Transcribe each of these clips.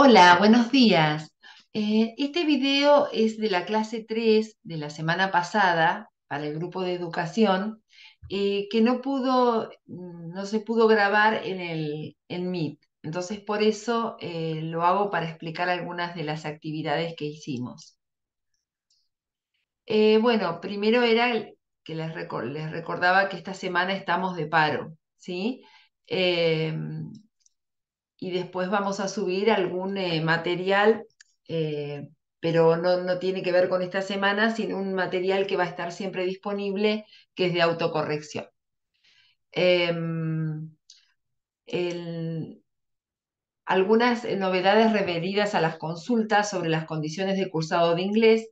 Hola, buenos días. Eh, este video es de la clase 3 de la semana pasada para el grupo de educación eh, que no pudo, mm, no se pudo grabar en el Meet. Entonces, por eso eh, lo hago para explicar algunas de las actividades que hicimos. bueno, primero era que les, recordaba que esta semana estamos de paro, ¿sí? Em, y después vamos a subir algún eh, material, eh, pero no, no, tiene que ver con esta semana, sino un material que va a estar siempre disponible, que es de autocorrección. Em, algunas novedades referidas a las consultas sobre las condiciones de cursado de inglés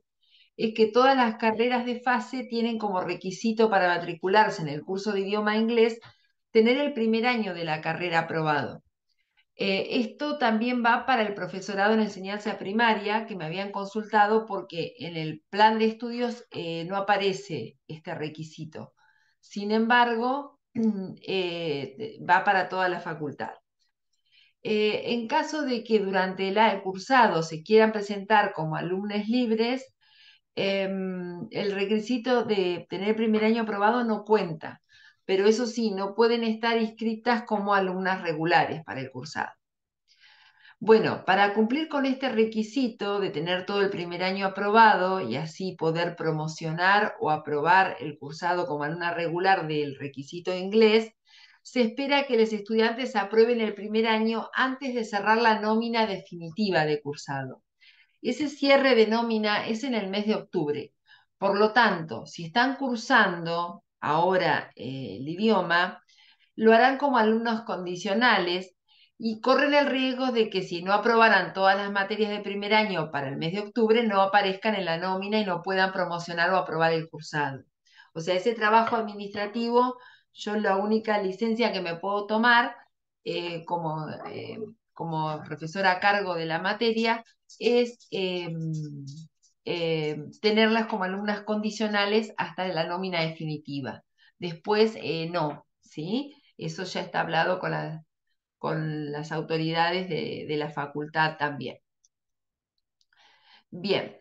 es que todas las carreras de fase tienen como requisito para matricularse en el curso de idioma inglés tener el primer año de la carrera aprobado. Eh, esto también va para el profesorado en enseñanza primaria, que me habían consultado porque en el plan de estudios eh, no aparece este requisito. Sin embargo, eh, va para toda la facultad. en caso de que durante el, cursado se quieran presentar como alumnos libres, em, el requisito de tener primer año aprobado no cuenta pero eso sí, no pueden estar inscritas como alumnas regulares para el cursado. Bueno, para cumplir con este requisito de tener todo el primer año aprobado y así poder promocionar o aprobar el cursado como alumna regular del requisito inglés, se espera que los estudiantes aprueben el primer año antes de cerrar la nómina definitiva de cursado. Ese cierre de nómina es en el mes de octubre. Por lo tanto, si están cursando ahora eh, el idioma, lo harán como alumnos condicionales y corren el riesgo de que si no aprobaran todas las materias de primer año para el mes de octubre, no aparezcan en la nómina y no puedan promocionar o aprobar el cursado. O sea, ese trabajo administrativo, yo la única licencia que me puedo tomar eh, como, eh, como profesora a cargo de la materia es em, eh, tenerlas como alumnas condicionales hasta la nómina definitiva. Después, eh, no, ¿sí? Eso ya está hablado con, las autoridades de, la facultad también. Bien,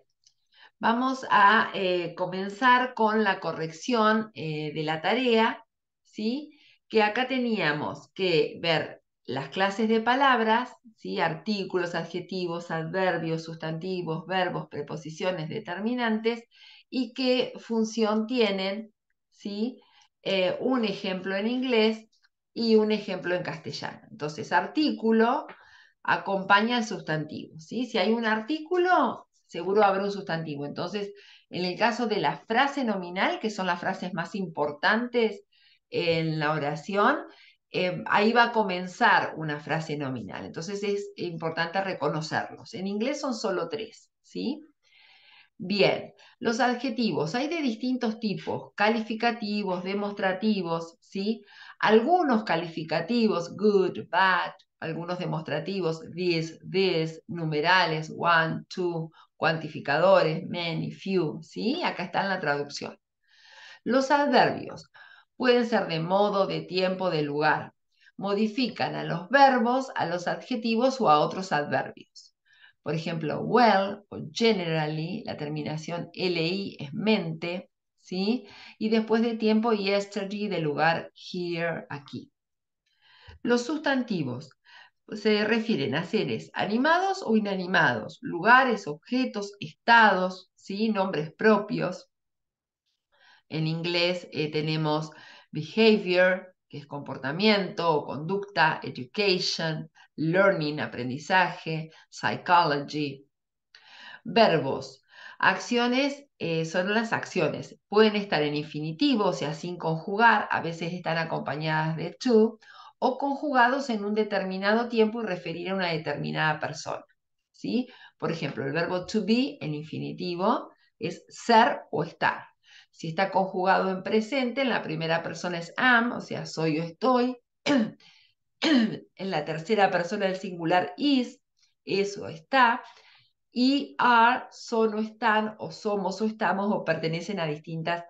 vamos a eh, comenzar con la corrección de la tarea, ¿sí? Que acá teníamos que ver las clases de palabras, ¿sí? artículos, adjetivos, adverbios, sustantivos, verbos, preposiciones, determinantes, y qué función tienen, ¿sí? Eh, un ejemplo en inglés y un ejemplo en castellano. Entonces, artículo acompaña al sustantivo. ¿sí? Si hay un artículo, seguro habrá un sustantivo. Entonces, en el caso de la frase nominal, que son las frases más importantes en la oración, eh, ahí va a comenzar una frase nominal. Entonces es importante reconocerlos. En inglés son solo tres, ¿sí? Bien, los adjetivos, hay de distintos tipos, calificativos, demostrativos, ¿sí? Algunos calificativos, good, bad, algunos demostrativos, this, this, numerales, one, two, cuantificadores, many, few, ¿sí? Acá está en la traducción. Los adverbios, Pueden ser de modo, de tiempo, de lugar. Modifican a los verbos, a los adjetivos o a otros adverbios. Por ejemplo, well o generally, la terminación li es mente, ¿sí? Y después de tiempo, yesterday, de lugar, here, aquí. Los sustantivos pues, se refieren a seres animados o inanimados, lugares, objetos, estados, ¿sí? nombres propios. En inglés eh, tenemos behavior, que es comportamiento o conducta, education, learning, aprendizaje, psychology. Verbos. Acciones eh, son las acciones. Pueden estar en infinitivo, o sea, sin conjugar, a veces están acompañadas de to, o conjugados en un determinado tiempo y referir a una determinada persona. Por ejemplo, el verbo to be en infinitivo es ser o estar. Si está conjugado en presente, en la primera persona es am, o sea, soy o estoy. en la tercera persona del singular is, es o está. Y are son o están, o somos o estamos, o pertenecen a distintas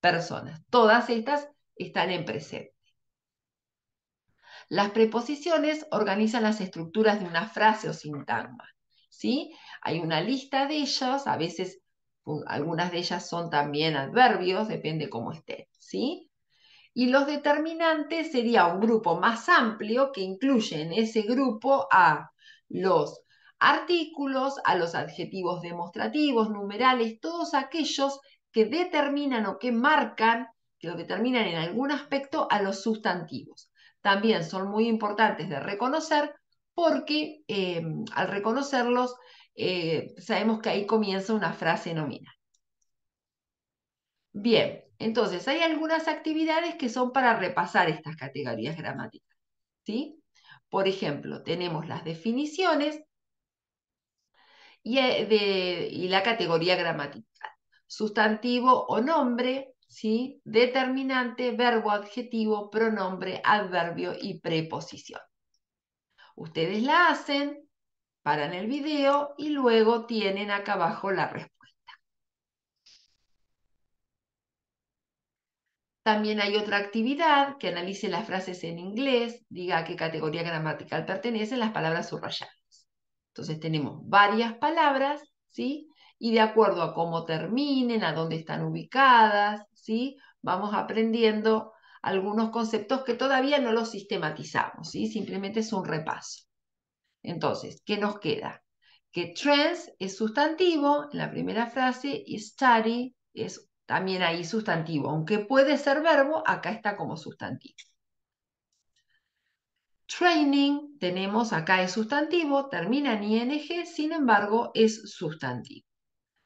personas. Todas estas están en presente. Las preposiciones organizan las estructuras de una frase o sintagma. ¿sí? Hay una lista de ellas, a veces algunas de ellas son también adverbios, depende cómo esté, ¿sí? Y los determinantes sería un grupo más amplio que incluye en ese grupo a los artículos, a los adjetivos demostrativos, numerales, todos aquellos que determinan o que marcan, que lo determinan en algún aspecto a los sustantivos. También son muy importantes de reconocer porque eh, al reconocerlos eh, sabemos que ahí comienza una frase nominal. Bien, entonces hay algunas actividades que son para repasar estas categorías gramáticas. ¿sí? Por ejemplo, tenemos las definiciones eh, y, la categoría gramatical. Sustantivo o nombre, ¿sí? determinante, verbo, adjetivo, pronombre, adverbio y preposición. Ustedes la hacen, paran el video y luego tienen acá abajo la respuesta. También hay otra actividad que analice las frases en inglés, diga a qué categoría gramatical pertenecen las palabras subrayadas. Entonces tenemos varias palabras, ¿sí? Y de acuerdo a cómo terminen, a dónde están ubicadas, ¿sí? Vamos aprendiendo algunos conceptos que todavía no los sistematizamos, ¿sí? Simplemente es un repaso. Entonces, ¿qué nos queda? Que trends es sustantivo en la primera frase y study es también ahí sustantivo. Aunque puede ser verbo, acá está como sustantivo. Training, tenemos acá es sustantivo, termina en ing, sin embargo es sustantivo.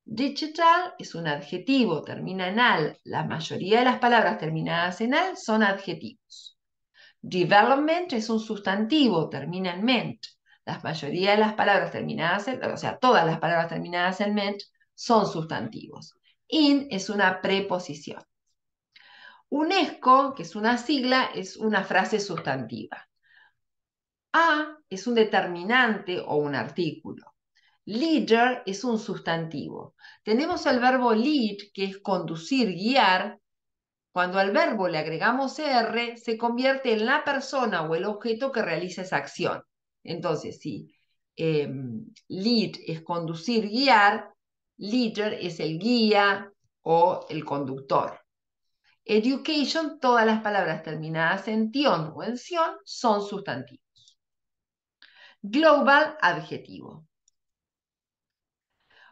Digital es un adjetivo, termina en al. La mayoría de las palabras terminadas en al son adjetivos. Development es un sustantivo, termina en ment. La mayoría de las palabras terminadas en, o sea, todas las palabras terminadas en ment son sustantivos. In es una preposición. UNESCO, que es una sigla, es una frase sustantiva. A es un determinante o un artículo. Leader es un sustantivo. Tenemos el verbo lead, que es conducir, guiar. Cuando al verbo le agregamos R, se convierte en la persona o el objeto que realiza esa acción. Entonces, si em, lead es conducir, guiar, leader es el guía o el conductor. Education, todas las palabras terminadas en tion o en sion son sustantivos. Global, adjetivo.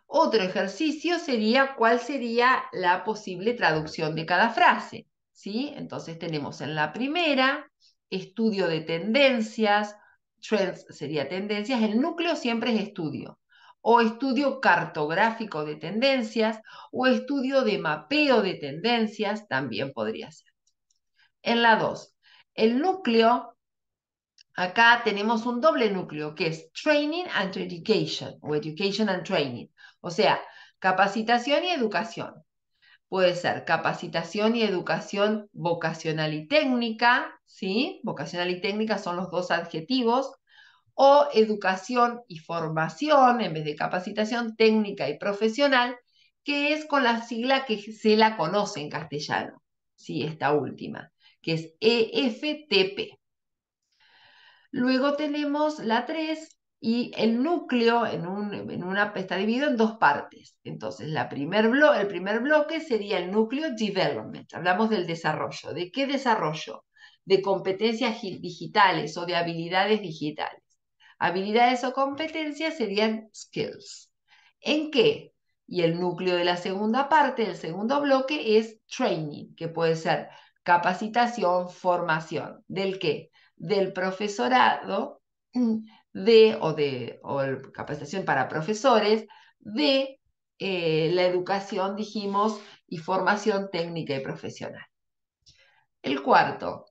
Otro ejercicio sería cuál sería la posible traducción de cada frase. Entonces tenemos en la primera estudio de tendencias trends sería tendencias, el núcleo siempre es estudio, o estudio cartográfico de tendencias, o estudio de mapeo de tendencias, también podría ser. En la 2, el núcleo, acá tenemos un doble núcleo, que es Training and Education, o Education and Training, o sea, capacitación y educación puede ser capacitación y educación vocacional y técnica, ¿sí? Vocacional y técnica son los dos adjetivos, o educación y formación, en vez de capacitación técnica y profesional, que es con la sigla que se la conoce en castellano, ¿sí? Esta última, que es EFTP. Luego tenemos la 3, y el núcleo en, en una, está dividido en dos partes. Entonces, la primer blo el primer bloque sería el núcleo development. Hablamos del desarrollo. ¿De qué desarrollo? De competencias digitales o de habilidades digitales. Habilidades o competencias serían skills. ¿En qué? Y el núcleo de la segunda parte, el segundo bloque, es training, que puede ser capacitación, formación. ¿Del qué? Del profesorado de, o de capacitación para profesores de eh, la educación, dijimos, y formación técnica y profesional. El cuarto,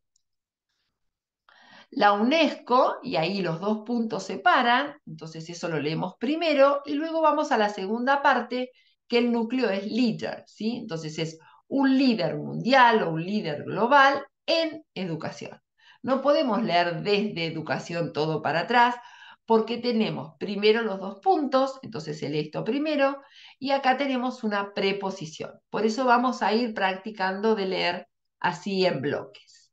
la UNESCO, y ahí los dos puntos separan, entonces eso lo leemos primero, y luego vamos a la segunda parte, que el núcleo es líder, ¿sí? Entonces es un líder mundial o un líder global en educación. No podemos leer desde educación todo para atrás, porque tenemos primero los dos puntos, entonces el esto primero, y acá tenemos una preposición. Por eso vamos a ir practicando de leer así en bloques.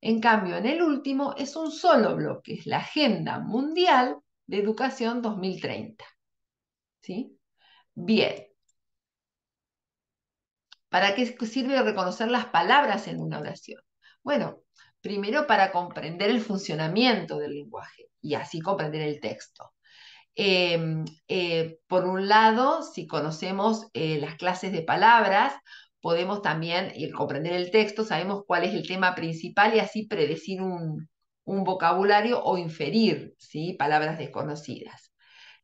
En cambio, en el último es un solo bloque, es la Agenda Mundial de Educación 2030. ¿Sí? Bien. ¿Para qué sirve reconocer las palabras en una oración? Bueno, primero para comprender el funcionamiento del lenguaje y así comprender el texto. Em, eh, por un lado, si conocemos eh, las clases de palabras, podemos también eh, comprender el texto, sabemos cuál es el tema principal y así predecir un, vocabulario o inferir palabras desconocidas.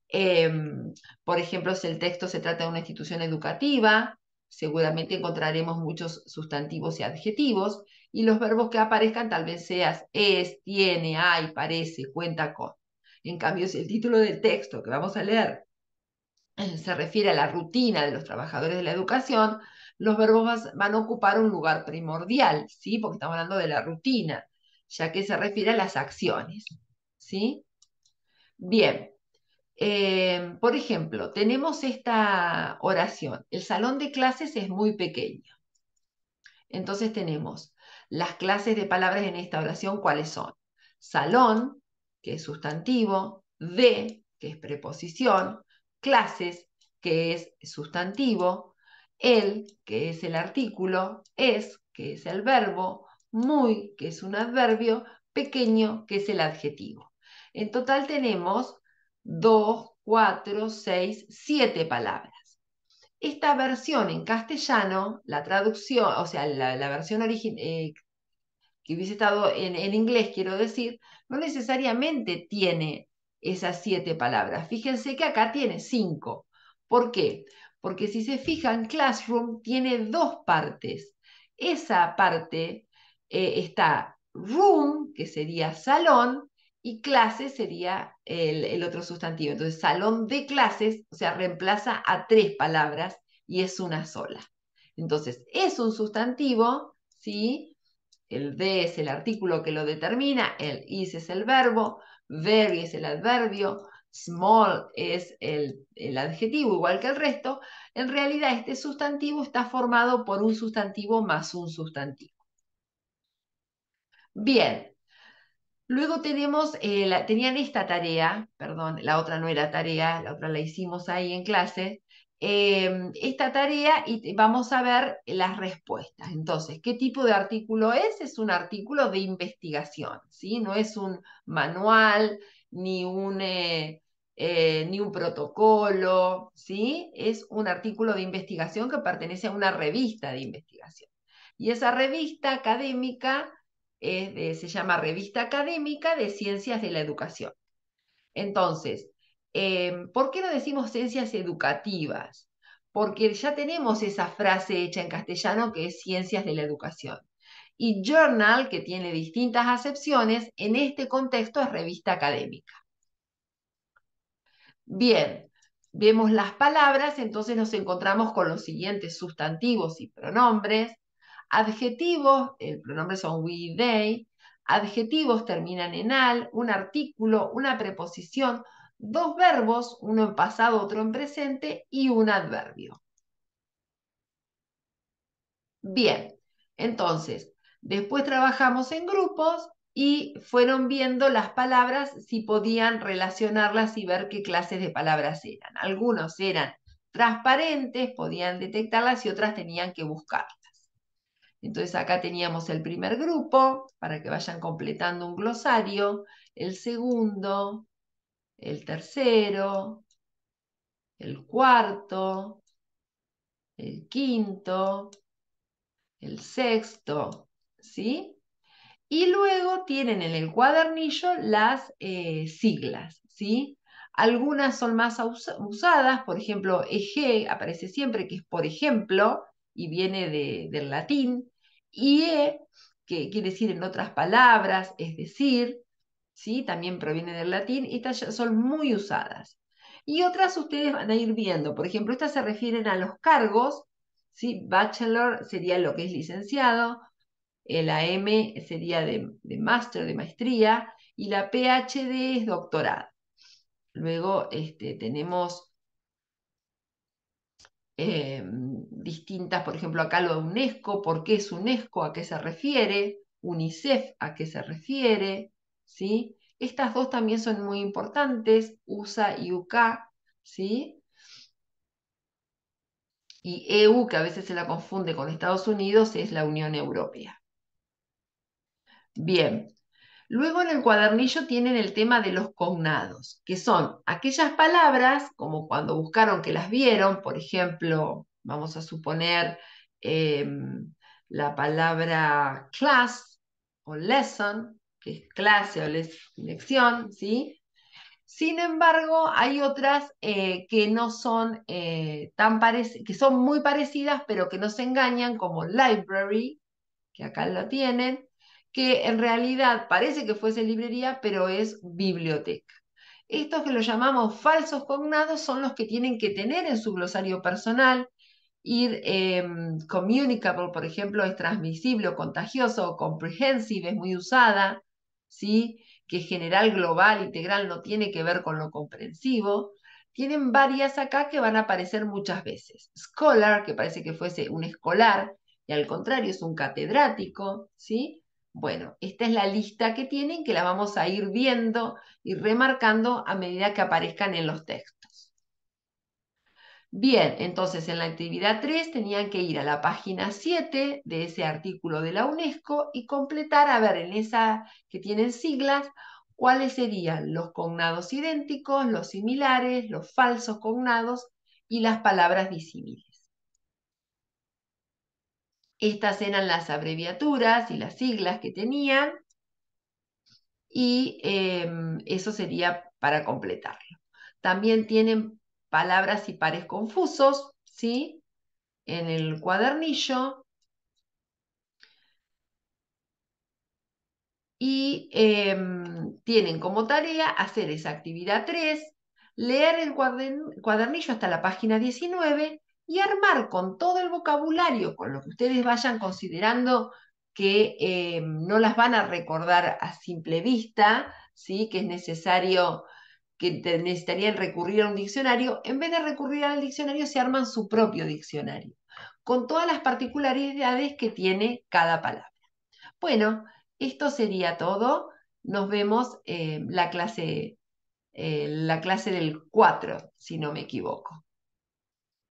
Em, por ejemplo, si el texto se trata de una institución educativa, seguramente encontraremos muchos sustantivos y adjetivos y los verbos que aparezcan tal vez seas es, tiene, hay, parece, cuenta con. En cambio, si el título del texto que vamos a leer eh, se refiere a la rutina de los trabajadores de la educación, los verbos van a ocupar un lugar primordial, ¿sí? Porque estamos hablando de la rutina, ya que se refiere a las acciones, ¿sí? Bien, eh, por ejemplo, tenemos esta oración. El salón de clases es muy pequeño. Entonces tenemos, las clases de palabras en esta oración, ¿cuáles son? Salón, que es sustantivo, de, que es preposición, clases, que es sustantivo, el, que es el artículo, es, que es el verbo, muy, que es un adverbio, pequeño, que es el adjetivo. En total tenemos dos, cuatro, seis, siete palabras. Esta versión en castellano, la traducción, o sea, la, versión original eh, que hubiese estado en, inglés, quiero decir, no necesariamente tiene esas siete palabras. Fíjense que acá tiene cinco. ¿Por qué? Porque si se fijan, Classroom tiene dos partes. Esa parte eh, está room, que sería salón, y clase sería el, otro sustantivo. Entonces, salón de clases, o sea, reemplaza a tres palabras y es una sola. Entonces, es un sustantivo, ¿sí? El de es el artículo que lo determina, el is es el verbo, very es el adverbio, small es el, adjetivo, igual que el resto, en realidad este sustantivo está formado por un sustantivo más un sustantivo. Bien, Luego tenemos, eh, tenían esta tarea, perdón, la otra no era tarea, la otra la hicimos ahí en clase, em, esta tarea y vamos a ver las respuestas. Entonces, ¿qué tipo de artículo es? Es un artículo de investigación, ¿sí? No es un manual ni un, eh, eh, ni un protocolo, ¿sí? Es un artículo de investigación que pertenece a una revista de investigación. Y esa revista académica se llama Revista Académica de Ciencias de la Educación. Entonces, em, ¿por qué no decimos ciencias educativas? Porque ya tenemos esa frase hecha en castellano que es ciencias de la educación. Y journal, que tiene distintas acepciones, en este contexto es revista académica. Bien, vemos las palabras, entonces nos encontramos con los siguientes sustantivos y pronombres. Adjetivos, el pronombre son we, they. Adjetivos terminan en al, un artículo, una preposición, dos verbos, uno en pasado, otro en presente, y un adverbio. Bien, entonces, después trabajamos en grupos y fueron viendo las palabras, si podían relacionarlas y ver qué clases de palabras eran. Algunos eran transparentes, podían detectarlas y otras tenían que buscarlas. Entonces acá teníamos el primer grupo, para que vayan completando un glosario, el segundo, el tercero, el cuarto, el quinto, el sexto, ¿sí? Y luego tienen en el cuadernillo las eh, siglas, ¿sí? Algunas son más usadas, por ejemplo, EG aparece siempre que es por ejemplo y viene del latín, IE, que quiere decir en otras palabras, es decir, ¿sí? también proviene del latín, estas son muy usadas. Y otras ustedes van a ir viendo, por ejemplo, estas se refieren a los cargos, ¿sí? bachelor sería lo que es licenciado, el AM sería de, de máster, de maestría, y la PhD es doctorado. Luego este, tenemos em, distintas, por ejemplo, acá lo de UNESCO, por qué es UNESCO, a qué se refiere, UNICEF, a qué se refiere, ¿sí? Estas dos también son muy importantes, USA y UK, ¿sí? Y EU, que a veces se la confunde con Estados Unidos, es la Unión Europea. Bien. Luego en el cuadernillo tienen el tema de los cognados, que son aquellas palabras, como cuando buscaron que las vieron, por ejemplo, vamos a suponer, em, la palabra class o lesson, que es clase o lección, ¿sí? Sin embargo, hay otras eh, que no son eh, tan que son muy parecidas, pero que no se engañan, como library, que acá lo tienen, que en realidad parece que fuese librería, pero es biblioteca. Estos que los llamamos falsos cognados son los que tienen que tener en su glosario personal, ir em, communicable, por ejemplo, es transmisible o contagioso, o comprehensive es muy usada, ¿sí? que general, global, integral no tiene que ver con lo comprensivo. Tienen varias acá que van a aparecer muchas veces. Scholar, que parece que fuese un escolar, y al contrario es un catedrático, ¿sí? Bueno, esta es la lista que tienen que la vamos a ir viendo y remarcando a medida que aparezcan en los textos. Bien, entonces en la actividad 3 tenían que ir a la página 7 de ese artículo de la UNESCO y completar, a ver, en esa que tienen siglas, cuáles serían los cognados idénticos, los similares, los falsos cognados y las palabras disímiles. Estas eran las abreviaturas y las siglas que tenían y em, eso sería para completarlo. También tienen palabras y pares confusos, ¿sí? En el cuadernillo. Y em, tienen como tarea hacer esa actividad 3, leer el cuadernillo hasta la página 19 y armar con todo el vocabulario, con lo que ustedes vayan considerando que em, no las van a recordar a simple vista, ¿sí? que es necesario que necesitarían recurrir a un diccionario, en vez de recurrir al diccionario se arman su propio diccionario, con todas las particularidades que tiene cada palabra. Bueno, esto sería todo. Nos vemos en eh, la, clase, eh, la clase del 4, si no me equivoco.